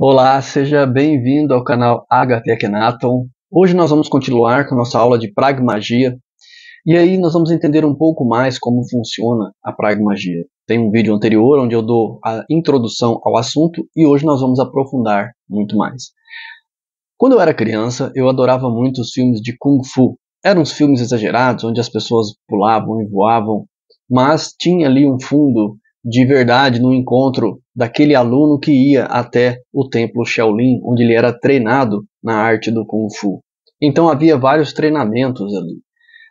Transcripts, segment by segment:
Olá, seja bem-vindo ao canal HT Akhenaton. Hoje nós vamos continuar com nossa aula de pragmagia. E aí nós vamos entender um pouco mais como funciona a pragmagia. Tem um vídeo anterior onde eu dou a introdução ao assunto e hoje nós vamos aprofundar muito mais. Quando eu era criança, eu adorava muito os filmes de Kung Fu. Eram uns filmes exagerados, onde as pessoas pulavam e voavam, mas tinha ali um fundo de verdade no encontro daquele aluno que ia até o templo Shaolin, onde ele era treinado na arte do Kung Fu. Então havia vários treinamentos ali.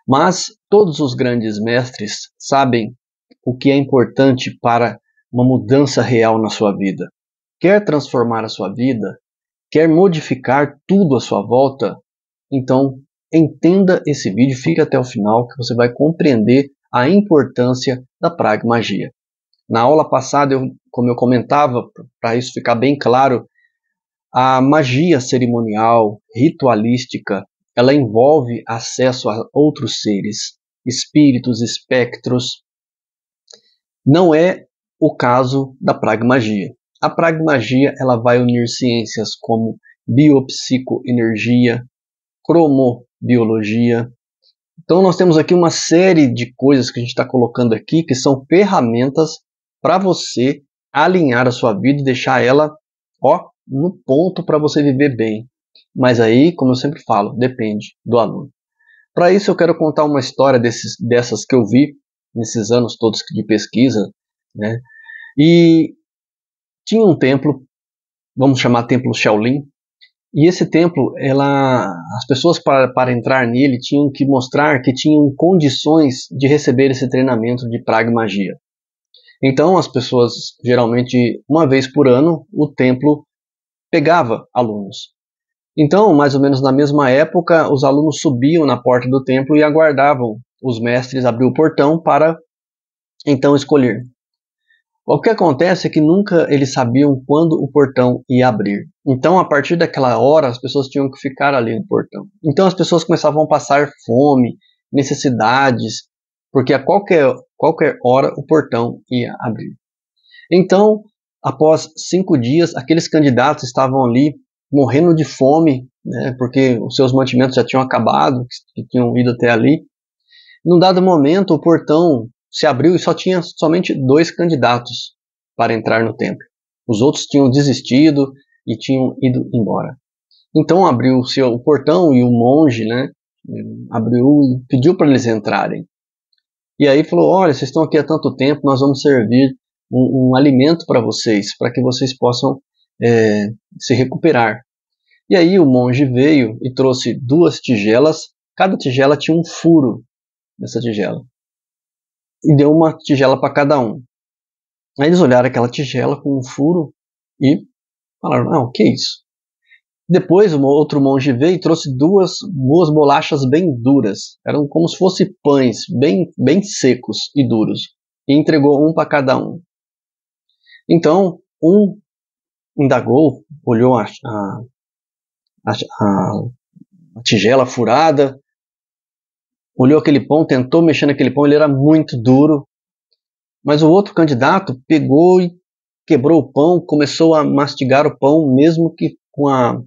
Mas todos os grandes mestres sabem o que é importante para uma mudança real na sua vida. Quer transformar a sua vida, quer modificar tudo à sua volta, então entenda esse vídeo, fique até o final que você vai compreender a importância da pragmagia. Na aula passada, eu, como eu comentava, para isso ficar bem claro, a magia cerimonial, ritualística, ela envolve acesso a outros seres, espíritos, espectros. Não é o caso da pragmagia. A pragmagia ela vai unir ciências como biopsicoenergia, cromobiologia. Então nós temos aqui uma série de coisas que a gente está colocando aqui que são ferramentas para você alinhar a sua vida e deixar ela ó no ponto para você viver bem. Mas aí, como eu sempre falo, depende do aluno. Para isso eu quero contar uma história desses, dessas que eu vi nesses anos todos de pesquisa, né? E tinha um templo, vamos chamar templo Shaolin, e esse templo, ela, as pessoas para, para entrar nele tinham que mostrar que tinham condições de receber esse treinamento de praga e magia. Então, as pessoas, geralmente uma vez por ano, o templo pegava alunos. Então, mais ou menos na mesma época, os alunos subiam na porta do templo e aguardavam os mestres abrir o portão para então escolher. O que acontece é que nunca eles sabiam quando o portão ia abrir. Então, a partir daquela hora, as pessoas tinham que ficar ali no portão. Então, as pessoas começavam a passar fome, necessidades, porque a qualquer qualquer hora o portão ia abrir. Então, após cinco dias, aqueles candidatos estavam ali morrendo de fome, né, porque os seus mantimentos já tinham acabado, que tinham ido até ali. Num dado momento, o portão se abriu e só tinha somente dois candidatos para entrar no templo. Os outros tinham desistido e tinham ido embora. Então abriu-se o portão e o monge, né, abriu e pediu para eles entrarem. E aí falou: olha, vocês estão aqui há tanto tempo, nós vamos servir um, um alimento para vocês, para que vocês possam é, se recuperar. E aí o monge veio e trouxe duas tigelas, cada tigela tinha um furo nessa tigela. E deu uma tigela para cada um. Aí eles olharam aquela tigela com um furo e falaram: não, ah, o que é isso? Depois, um outro monge veio e trouxe duas, boas bolachas bem duras. Eram como se fossem pães, bem, bem secos e duros. E entregou um para cada um. Então, um indagou, olhou a, a, a, a tigela furada, olhou aquele pão, tentou mexer naquele pão, ele era muito duro. Mas o outro candidato pegou e quebrou o pão, começou a mastigar o pão, mesmo que com a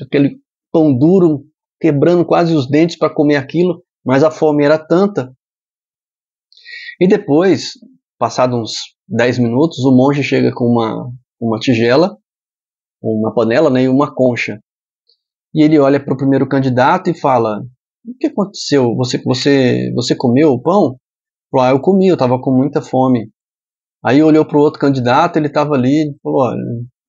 aquele pão duro, quebrando quase os dentes para comer aquilo, mas a fome era tanta. E depois, passados uns 10 minutos, o monge chega com uma, uma tigela, uma panela né, e uma concha. E ele olha para o primeiro candidato e fala: O que aconteceu? Você, você, você comeu o pão? Falou, ah, eu comi, eu estava com muita fome. Aí olhou para o outro candidato, ele estava ali, falou: Olha,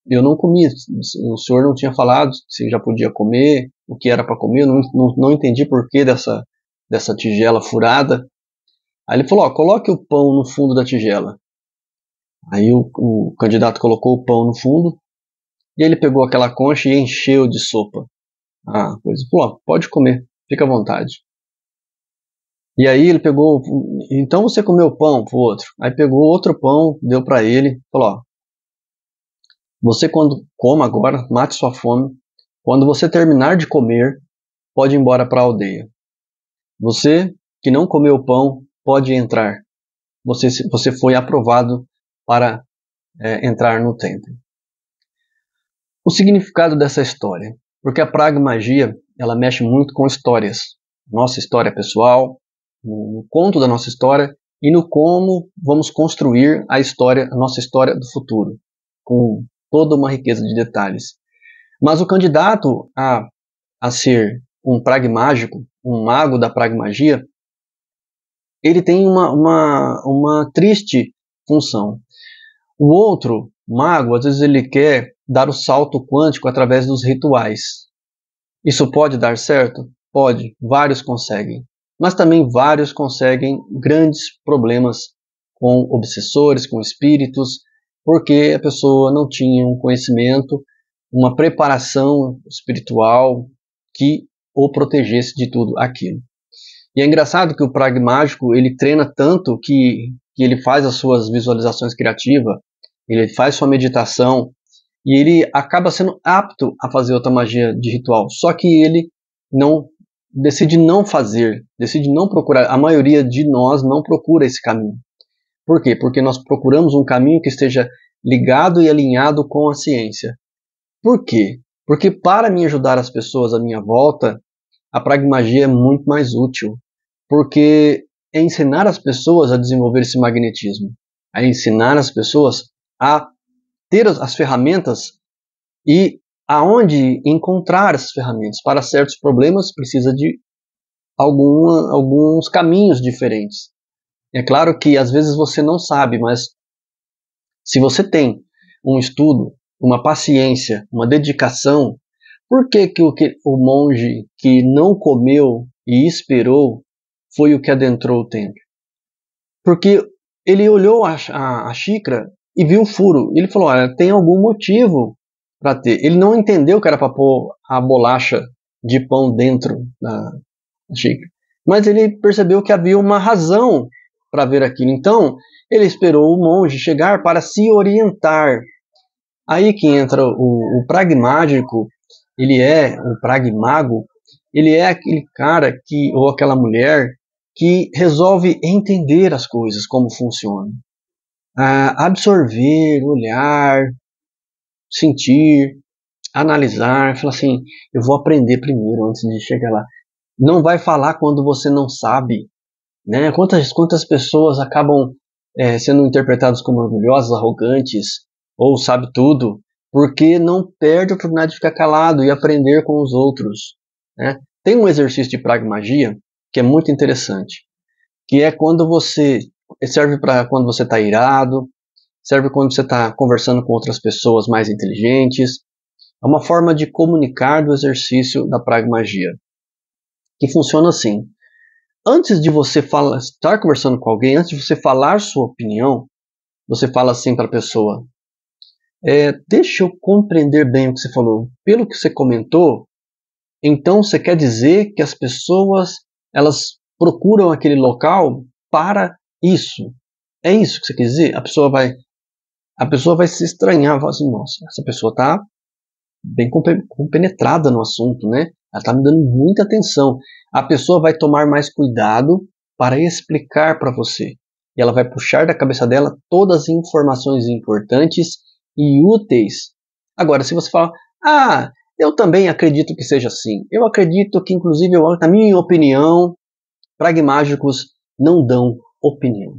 eu não comi. O senhor não tinha falado se já podia comer, o que era para comer, eu não, não, não entendi porquê dessa, dessa tigela furada. Aí ele falou: ó, coloque o pão no fundo da tigela. Aí o, o candidato colocou o pão no fundo e ele pegou aquela concha e encheu de sopa. Ah, coisa. Falou: ó, pode comer, fica à vontade. E aí ele pegou, então você comeu pão pro outro. Aí pegou outro pão, deu para ele, falou: ó, você, quando coma agora, mate sua fome. Quando você terminar de comer, pode ir embora para a aldeia. Você que não comeu pão, pode entrar. Você, você foi aprovado para é, entrar no templo. O significado dessa história. Porque a praga magia, ela mexe muito com histórias. Nossa história pessoal, no conto da nossa história e no como vamos construir a história, a nossa história do futuro, com toda uma riqueza de detalhes. Mas o candidato a, a ser um pragmágico, um mago da pragmagia, ele tem uma, uma, uma triste função. O outro mago, às vezes, ele quer dar o salto quântico através dos rituais. Isso pode dar certo? Pode, vários conseguem. Mas também vários conseguem grandes problemas com obsessores, com espíritos, porque a pessoa não tinha um conhecimento, uma preparação espiritual que o protegesse de tudo aquilo. E é engraçado que o pragmático ele treina tanto que, que ele faz as suas visualizações criativas, ele faz sua meditação e ele acaba sendo apto a fazer outra magia de ritual. Só que ele não decide não fazer, decide não procurar. A maioria de nós não procura esse caminho. Por quê? Porque nós procuramos um caminho que esteja ligado e alinhado com a ciência. Por quê? Porque para me ajudar as pessoas à minha volta, a pragmagia é muito mais útil, porque é ensinar as pessoas a desenvolver esse magnetismo, é ensinar as pessoas a ter as ferramentas e aonde encontrar essas ferramentas. Para certos problemas precisa de alguma, alguns caminhos diferentes. É claro que às vezes você não sabe, mas se você tem um estudo, uma paciência, uma dedicação, por que, que, o, que o monge que não comeu e esperou foi o que adentrou o templo? Porque ele olhou a, a, a xícara e viu o furo. Ele falou: Olha, tem algum motivo para ter. Ele não entendeu que era para pôr a bolacha de pão dentro da xícara. Mas ele percebeu que havia uma razão para ver aquilo. Então, ele esperou o monge chegar para se orientar. Aí que entra o, o pragmático, ele é o pragmago, ele é aquele cara que ou aquela mulher que resolve entender as coisas como funcionam, ah, absorver, olhar, sentir, analisar, falar assim, eu vou aprender primeiro antes de chegar lá. Não vai falar quando você não sabe. Né? Quantas, quantas pessoas acabam é, sendo interpretadas como orgulhosas, arrogantes ou sabe tudo, porque não perde a oportunidade de ficar calado e aprender com os outros. Né? Tem um exercício de pragmagia que é muito interessante, que é quando você serve para quando você está irado, serve quando você está conversando com outras pessoas mais inteligentes. É uma forma de comunicar do exercício da pragmagia, que funciona assim antes de você falar, estar conversando com alguém, antes de você falar sua opinião, você fala assim para a pessoa: é, Deixa eu compreender bem o que você falou. Pelo que você comentou, então você quer dizer que as pessoas elas procuram aquele local para isso? É isso que você quer dizer? A pessoa vai, a pessoa vai se estranhar, vai assim, nossa, essa pessoa está bem compenetrada no assunto, né? Ela está me dando muita atenção. A pessoa vai tomar mais cuidado para explicar para você. E ela vai puxar da cabeça dela todas as informações importantes e úteis. Agora, se você falar, ah, eu também acredito que seja assim. Eu acredito que, inclusive, eu, na minha opinião, pragmáticos não dão opinião.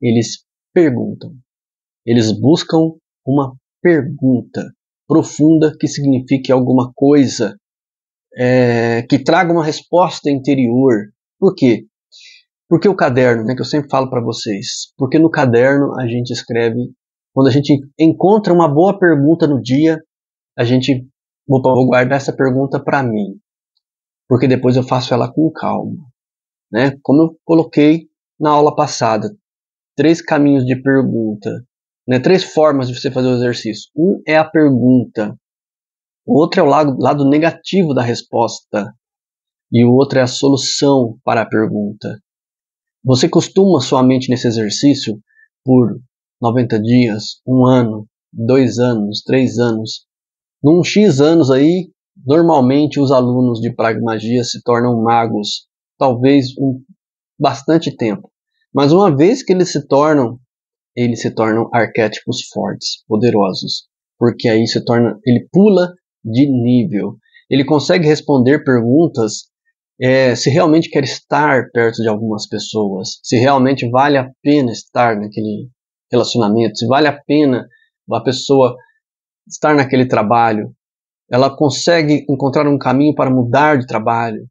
Eles perguntam. Eles buscam uma pergunta profunda que signifique alguma coisa é, que traga uma resposta interior. Por quê? Porque o caderno, né, que eu sempre falo para vocês, porque no caderno a gente escreve, quando a gente encontra uma boa pergunta no dia, a gente, opa, vou guardar essa pergunta para mim, porque depois eu faço ela com calma. Né? Como eu coloquei na aula passada, três caminhos de pergunta, né? três formas de você fazer o exercício. Um é a pergunta, o outro é o lado, lado negativo da resposta e o outro é a solução para a pergunta. Você costuma sua mente nesse exercício por 90 dias, um ano, dois anos, três anos. Num X anos aí, normalmente os alunos de pragmagia se tornam magos, talvez um bastante tempo. Mas uma vez que eles se tornam, eles se tornam arquétipos fortes, poderosos, porque aí se torna, ele pula de nível. Ele consegue responder perguntas é, se realmente quer estar perto de algumas pessoas, se realmente vale a pena estar naquele relacionamento, se vale a pena a pessoa estar naquele trabalho. Ela consegue encontrar um caminho para mudar de trabalho,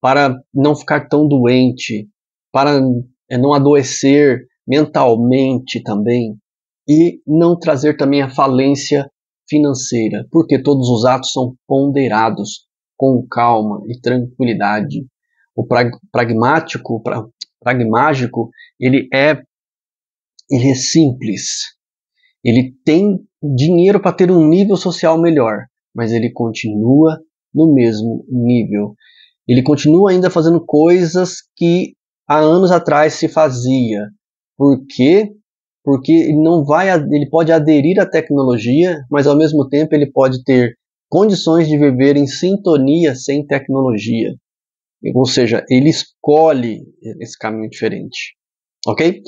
para não ficar tão doente, para é, não adoecer mentalmente também e não trazer também a falência financeira, porque todos os atos são ponderados com calma e tranquilidade. O pragmático, pragmágico, ele é ele é simples. Ele tem dinheiro para ter um nível social melhor, mas ele continua no mesmo nível. Ele continua ainda fazendo coisas que há anos atrás se fazia, Por quê? porque ele não vai, ele pode aderir à tecnologia, mas ao mesmo tempo ele pode ter condições de viver em sintonia sem tecnologia. Ou seja, ele escolhe esse caminho diferente. Ok?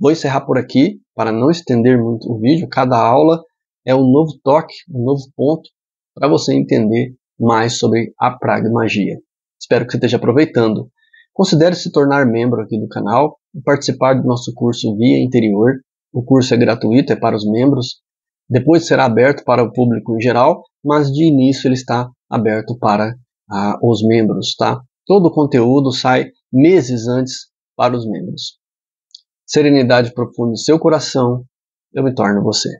Vou encerrar por aqui para não estender muito o vídeo. Cada aula é um novo toque, um novo ponto para você entender mais sobre a pragmagia. Espero que você esteja aproveitando. Considere se tornar membro aqui do canal e participar do nosso curso Via Interior o curso é gratuito, é para os membros. Depois será aberto para o público em geral, mas de início ele está aberto para ah, os membros, tá? Todo o conteúdo sai meses antes para os membros. Serenidade profunda em seu coração, eu me torno você.